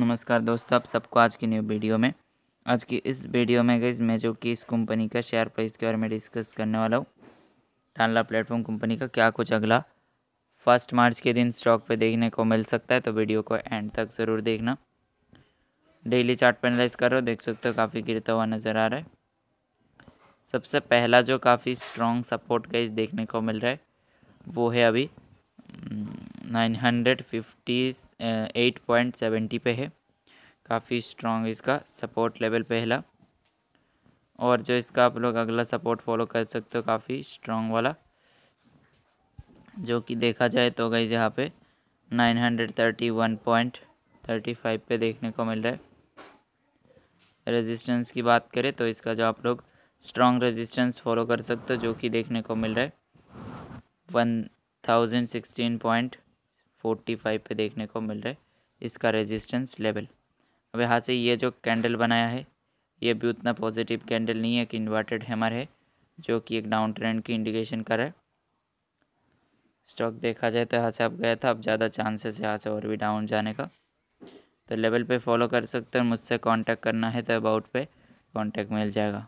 नमस्कार दोस्तों आप सबको आज की न्यू वीडियो में आज की इस वीडियो में गई मैं जो कि इस कंपनी का शेयर प्राइस के बारे में डिस्कस करने वाला हूँ टानला प्लेटफॉर्म कंपनी का क्या कुछ अगला फर्स्ट मार्च के दिन स्टॉक पे देखने को मिल सकता है तो वीडियो को एंड तक ज़रूर देखना डेली चार्ट पे करो देख सकते हो काफ़ी गिरता हुआ नज़र आ रहा है सबसे पहला जो काफ़ी स्ट्रॉन्ग सपोर्ट गई देखने को मिल रहा है वो है अभी nine hundred fifty eight point seventy पे है काफ़ी स्ट्रॉन्ग इसका सपोर्ट लेवल पहला और जो इसका आप लोग अगला सपोर्ट फॉलो कर सकते हो काफ़ी स्ट्रॉन्ग वाला जो कि देखा जाए तो गई यहाँ पे nine hundred thirty one point thirty five पे देखने को मिल रहा है रेजिस्टेंस की बात करें तो इसका जो आप लोग स्ट्रॉन्ग रेजिस्टेंस फॉलो कर सकते हो जो कि देखने को मिल रहा है one thousand sixteen point forty five पे देखने को मिल रहा है इसका रेजिस्टेंस लेवल अब यहाँ से ये जो कैंडल बनाया है ये भी उतना पॉजिटिव कैंडल नहीं है कि इन्वर्टेड हैमर है जो कि एक डाउन ट्रेंड की इंडिकेशन कर रहा है स्टॉक देखा जाए तो यहाँ से अब गया था अब ज़्यादा चांसेस यहाँ से और भी डाउन जाने का तो लेवल पे फॉलो कर सकते हो मुझसे कांटेक्ट करना है तो अबाउट पे कांटेक्ट मिल जाएगा